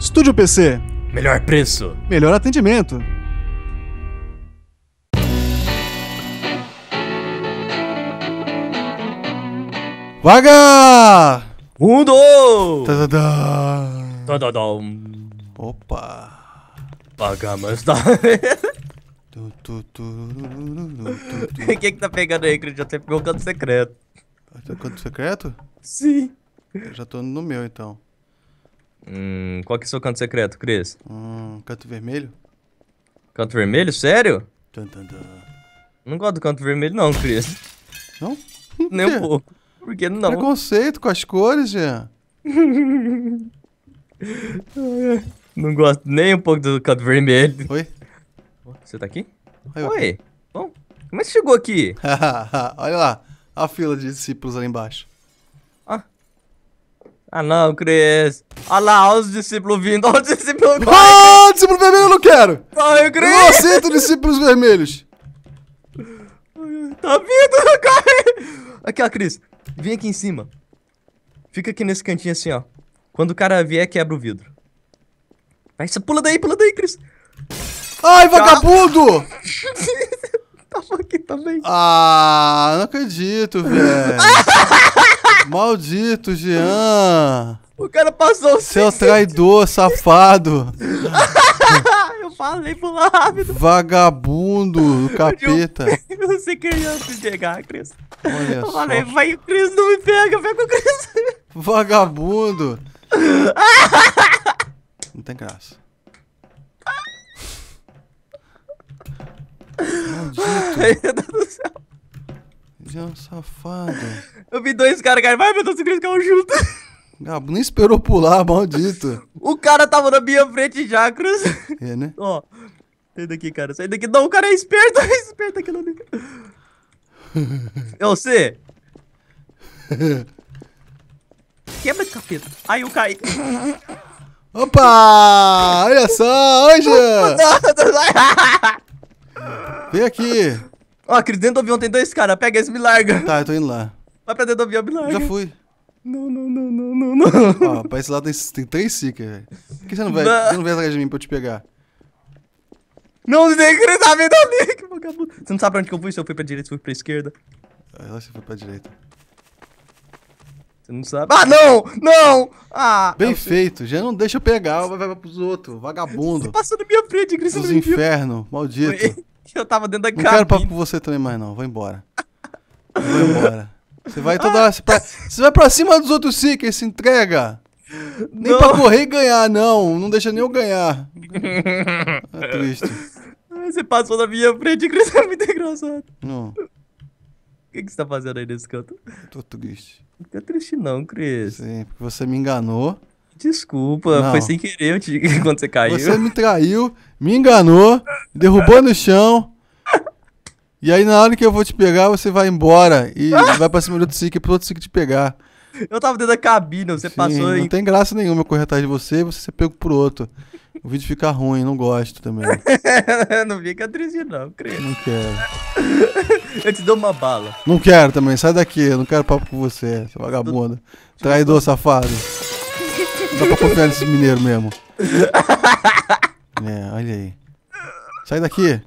Estúdio PC. Melhor preço. Melhor atendimento. Vaga! Um, dois! Tadadá. Tadadam. Opa. Pagamos tá. Quem é que tá pegando aí, Cris? Já tem pegou o canto secreto. canto secreto? Sim. Eu já tô no meu, então. Hum, qual que é o seu canto secreto, Cris? Hum, canto vermelho. Canto vermelho? Sério? Tum, tum, tum. Não gosto do canto vermelho não, Cris. Não? Nem um pouco. Por que não? Preconceito com as cores, Jean. não gosto nem um pouco do canto vermelho. Oi? Você tá aqui? Oi. Oi. Bom, como é que chegou aqui? Olha lá, a fila de discípulos ali embaixo. Ah não, Cris. Olha lá, olha os discípulos vindo. Olha os discípulos. Ah, discípulo vermelho eu não quero. Corre, Cris. Eu não aceito discípulos vermelhos. Tá vindo, corre. Aqui, ó, Cris. Vem aqui em cima. Fica aqui nesse cantinho assim, ó. Quando o cara vier, quebra o vidro. Vai, pula daí, pula daí, Cris. Ai, vagabundo! Tava aqui também. Ah, não acredito, velho. Maldito, Jean! O cara passou é o Seu traidor, safado! eu falei pro rápido. Vagabundo, capeta. Eu não sei ele ia me pegar, Cris. Olha eu só. falei, vai, Cris, não me pega, pega o Cris. Vagabundo. não tem graça. Maldito. Meu Deus do céu. Você é um safado. Eu vi dois caras, cara. Vai, meu Deus, eles ficaram juntos. Gabo, nem esperou pular, maldito. o cara tava na minha frente já, Cruz. É, né? Ó, sai daqui, cara. Sai daqui. Não, o cara é esperto, é esperto aquilo ali. Eu sei. Quebra de capeta. Aí eu caí. Opa! Olha só, Anja! Vem aqui! Ó, Cris, dentro do avião tem dois caras. Pega esse, e me larga. Tá, eu tô indo lá. Vai pra dentro do avião, e me larga. Já fui. Não, não, não, não, não, não. Ó, pra esse lado tem, tem três sicas, velho. Por que você não vai, não. Você não vem atrás de mim pra eu te pegar? Não tem que tá vindo ali, que vagabundo. Você não sabe pra onde que eu fui, se eu fui pra direita, se eu fui pra esquerda. Ah, eu acho que foi pra direita. Você não sabe. Ah, não! Não! Ah! Bem feito, já não deixa eu pegar, vai, vai pros outros, vagabundo. Você passou na minha frente, incrível. Os inferno, maldito. Foi. Eu tava dentro da cabine. Não quero papo com você também mais, não. Vou embora. Vou embora. Você vai toda hora. Você, pra... você vai pra cima dos outros Seekers, se entrega. Nem não. pra correr e ganhar, não. Não deixa nem eu ganhar. É triste. Você passou na minha frente, Cris. É muito engraçado. Não. O que, que você tá fazendo aí nesse canto? Tô triste. Não fica triste, não, Cris. Sim, porque você me enganou. Desculpa, não. foi sem querer eu te... quando você caiu. Você me traiu, me enganou, derrubou no chão. E aí na hora que eu vou te pegar, você vai embora e vai pra cima do outro ciclo pro outro ciclo te pegar. Eu tava dentro da cabine, você passou aí. Não tem graça nenhuma eu correr atrás de você e você ser pego pro outro. O vídeo fica ruim, não gosto também. não fica triste, não, creio. Não quero. eu te dou uma bala. Não quero também, sai daqui, eu não quero papo com você, seu vagabundo. Traidor, safado. Dá pra confiar nesse mineiro mesmo. É, olha aí. Sai daqui.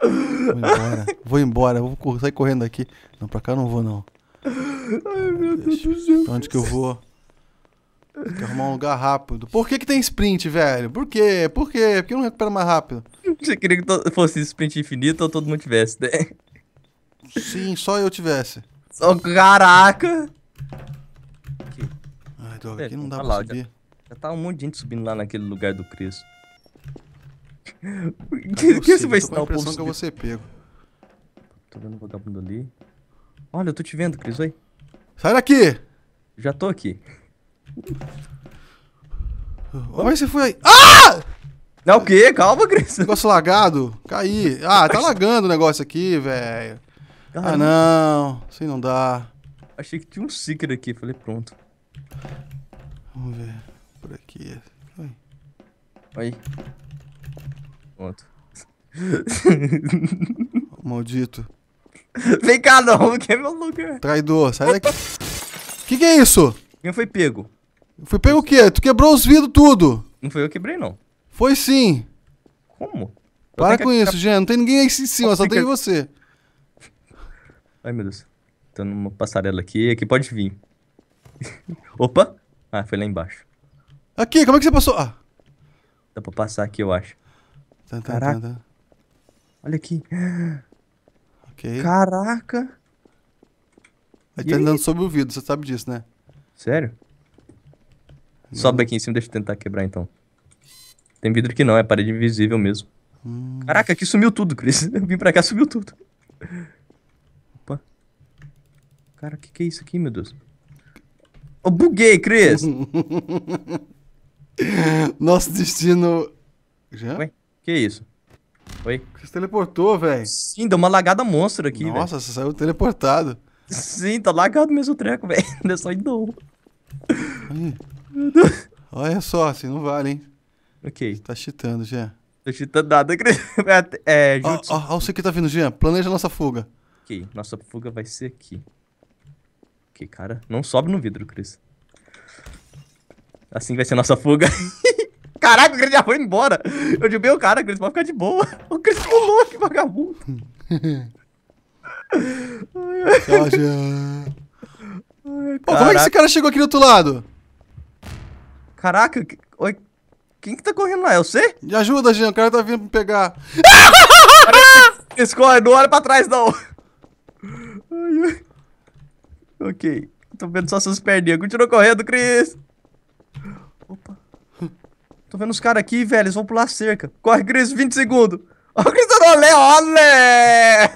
Vou embora. Vou embora. Vou sair correndo daqui. Não, pra cá eu não vou, não. Ai, meu Deus do céu. Pra onde que eu vou? Tem que arrumar um lugar rápido. Por que que tem sprint, velho? Por quê? Por quê? Por que não recupera mais rápido? Você queria que fosse sprint infinito ou todo mundo tivesse, né? Sim, só eu tivesse. Só, caraca! Aqui. Ai, droga, é, aqui não dá pra subir. Já tá um monte de gente subindo lá naquele lugar do Cristo. O é que, que você vai ensinar o povo subir? que eu vou ser pego. Tô vendo o vagabundo ali. Olha, eu tô te vendo, Cris, oi. Sai daqui! Já tô aqui. Olha, é você foi aí. Ah! Não, o quê? Calma, Cris. Negócio lagado. Caí. Ah, tá lagando o negócio aqui, velho. Ah, não. Assim não dá. Achei que tinha um seeker aqui. Falei, pronto. Vamos ver por aqui. Oi. Oi. Pronto. Maldito. Vem cá, não, que é meu lugar. Traidor, sai daqui. que que é isso? Quem foi pego? Foi pego o quê? Tu quebrou os vidros tudo. Não foi eu que quebrei, não. Foi sim. Como? Para com isso, Jean. Não tem ninguém aí em cima, eu só tem você. Ai, meu Deus. Tô numa passarela aqui. Aqui pode vir. Opa! Ah, foi lá embaixo. Aqui, como é que você passou? Ah. Dá pra passar aqui, eu acho. Tá, tá, Caraca. Tá, tá. Olha aqui. Ok. Caraca. Aí tá andando sob o vidro, você sabe disso, né? Sério? Não. Sobe aqui em cima, deixa eu tentar quebrar então. Tem vidro que não, é parede invisível mesmo. Hum. Caraca, aqui sumiu tudo, Cris. Eu vim pra cá, sumiu tudo. Opa. Cara, o que, que é isso aqui, meu Deus? Eu buguei, Cris! Nosso destino. Já? Ué, que isso? Oi? Você se teleportou, velho. Sim, deu uma lagada monstro aqui, velho. Nossa, véio. você saiu teleportado. Sim, tá lagado mesmo o treco, velho. Não é só de novo. Olha só, assim não vale, hein? Ok. Você tá cheatando, Jean. Tô cheatando nada. é, é Jutsu. Olha o que tá vindo, Jean. Planeja a nossa fuga. Ok, nossa fuga vai ser aqui. Ok, cara. Não sobe no vidro, Cris. Assim vai ser nossa fuga. Caraca, o Chris já foi embora. Eu derrubei o cara, o Chris pode ficar de boa. O Chris pulou, que vagabundo. Tchau, Jean. Pô, como é que esse cara chegou aqui do outro lado? Caraca, oi. Quem que tá correndo lá? É você? Me ajuda, Jean, o cara tá vindo me pegar. Escorre, não olha pra trás, não. Ok, tô vendo só seus perninhas. Continua correndo, Cris. Tô vendo os caras aqui, velho. Eles vão pular cerca. Corre, Cris, 20 segundos. Ó, Cris, olé, olé!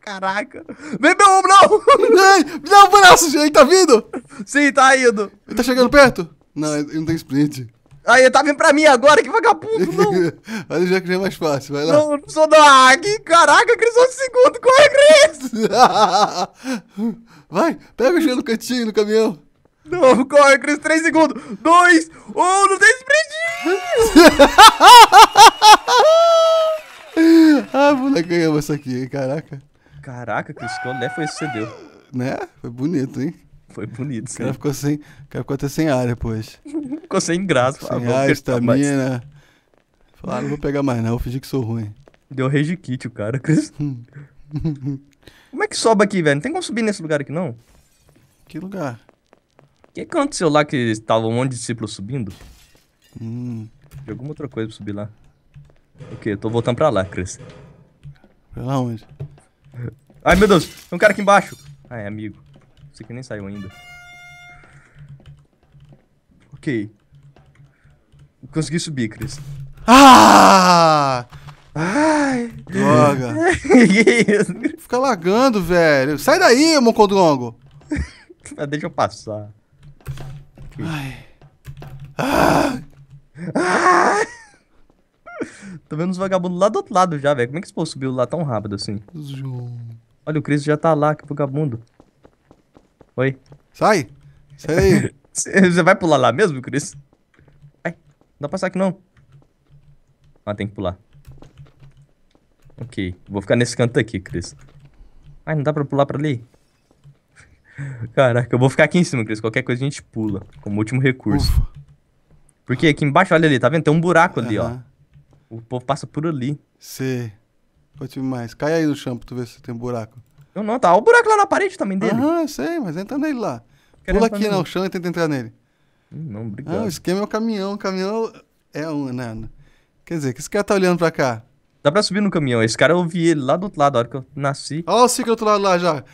Caraca. Vem meu ombro, não! Ei, dá um braço, ele tá vindo? Sim, tá indo. Ele tá chegando perto? Não, ele não tem sprint. Aí, ele tá vindo pra mim agora, que vagabundo, não. Olha já que já é mais fácil, vai lá. Não, não sou da Ag. Ah, caraca, Cris, um segundo, corre, Cris! vai, pega o gelo no cantinho, no caminhão. Não, corre, Cris, 3 segundos. 2, 1, não tem sprint! ah, moleque, ganhamos isso aqui, caraca. Caraca, Cris, quando né, foi isso que você deu? Né? Foi bonito, hein? Foi bonito, sim. O cara ficou, sem, o cara ficou até sem ar depois. ficou sem graça. Sem ah, ar, estamina. Falaram, não vou pegar mais não, fingi que sou ruim. Deu rage kit o cara, Cris. Hum. como é que sobe aqui, velho? Não tem como subir nesse lugar aqui, não? Que lugar? O que aconteceu lá que estava um monte de discípulos subindo? Hum. De alguma outra coisa pra subir lá. O okay, Tô voltando pra lá, Chris. Pra lá onde? Ai, meu Deus! Tem um cara aqui embaixo! Ai, amigo. Você que nem saiu ainda. Ok. Consegui subir, Chris. Ah! Ai! Droga! Fica lagando, velho. Sai daí, Mocodongo! Ah, deixa eu passar aqui. Ai. Ah! Ah! Tô vendo os vagabundos lá do outro lado já, velho. Como é que esse povo subiu lá tão rápido assim? João. Olha, o Chris já tá lá, que vagabundo. Oi. Sai! Sai Você vai pular lá mesmo, Chris? Ai, não dá pra passar aqui não. Ah, tem que pular. Ok, vou ficar nesse canto aqui, Chris. Ai, não dá pra pular pra ali? Caraca, eu vou ficar aqui em cima, Cris. Qualquer coisa a gente pula, como último recurso. Ufa. Porque aqui embaixo, olha ali, tá vendo? Tem um buraco ali, ó. O povo passa por ali. Sei. Pode mais. Cai aí no chão pra tu ver se tem um buraco. Eu não, tá. Olha o buraco lá na parede também dele. Aham, uhum, sei, mas entra nele lá. Pula aqui no chão e tenta entrar nele. Não, ah, obrigado. Ah, o esquema é o caminhão. O caminhão é um, né? Quer dizer, que esse cara tá olhando pra cá? Dá pra subir no caminhão. Esse cara eu vi ele lá do outro lado, a hora que eu nasci. Olha o ciclo do outro lado lá já.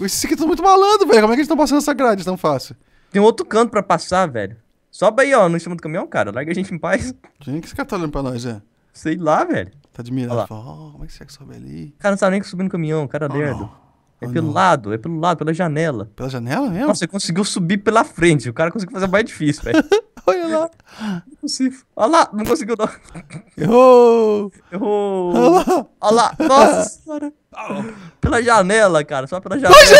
Esses aqui estão tá muito malandro, velho. Como é que eles estão passando essa grade tão fácil? Tem outro canto pra passar, velho. Sobe aí, ó, no cima do caminhão, cara. Larga a gente em paz. Quem que esse cara tá olhando pra nós, é? Sei lá, velho. Tá admirado. Fala, oh, como é que você é que sobe ali? Cara, não sabe nem que subir no caminhão, cara oh, lerdo. É pelo não. lado, é pelo lado, pela janela. Pela janela mesmo? Nossa, você conseguiu subir pela frente. O cara conseguiu fazer mais difícil, velho. Olha lá. Não consigo. Olha lá, não conseguiu dar. Errou! Errou! Olha lá! Olha lá! Nossa senhora! Pela janela, cara, só pela janela. Coxa,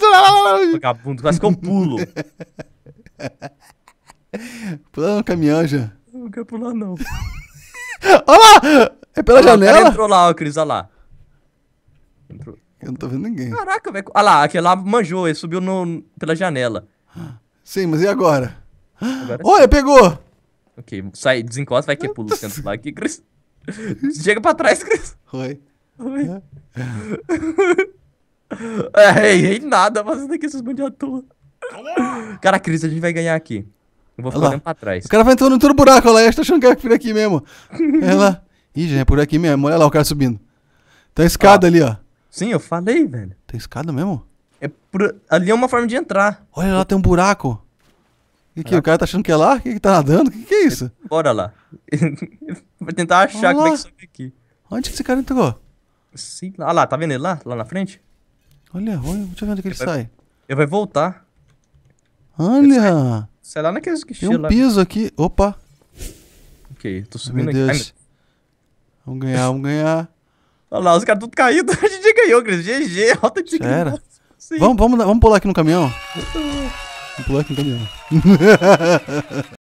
coxa! Vagabundo, quase que eu pulo. Pula no caminhão já. não quero pular, não. Olha lá! É pela olha janela? entrou lá, ó, Cris, olha lá. Entrou. Eu não tô vendo ninguém. Caraca, velho. Olha lá, aquele lá manjou, ele subiu no, pela janela. Sim, mas e agora? Agora Olha, sim. pegou! Ok, sai, desencosta, vai que é pulo centro lá aqui, Cris. Chega pra trás, Cris. Oi. Oi. é, errei nada fazendo aqui é esses bandidos à toa. Cara, Cris, a gente vai ganhar aqui. Eu vou ficar pra trás. O cara vai entrando em todo buraco, olha lá. Eu achando que é por aqui mesmo. olha lá. Ih, já é por aqui mesmo. Olha lá o cara subindo. Tem tá escada ali, ó. Sim, eu falei, velho. Tem tá escada mesmo? É por... Ali é uma forma de entrar. Olha lá, tem um buraco. E que, ah. o cara tá achando que é lá? Que, que tá nadando? O que, que é isso? Bora lá. Vai tentar achar como é que sobe aqui. Onde que esse cara entrou? Sim. lá. Ah lá, tá vendo ele lá? Lá na frente? Olha, olha, deixa eu ver onde é que ele, ele vai... sai. Ele vai voltar. Olha! sai lá naqueles é que Tem um lá. piso aqui. Opa! Ok, tô subindo meu aqui. Deus. Vamos ganhar, vamos ganhar. Olha lá, os caras tudo caídos. A gente ganhou, Cris. GG, alta de Sério? Vamos, vamos, vamos pular aqui no caminhão. Плакать не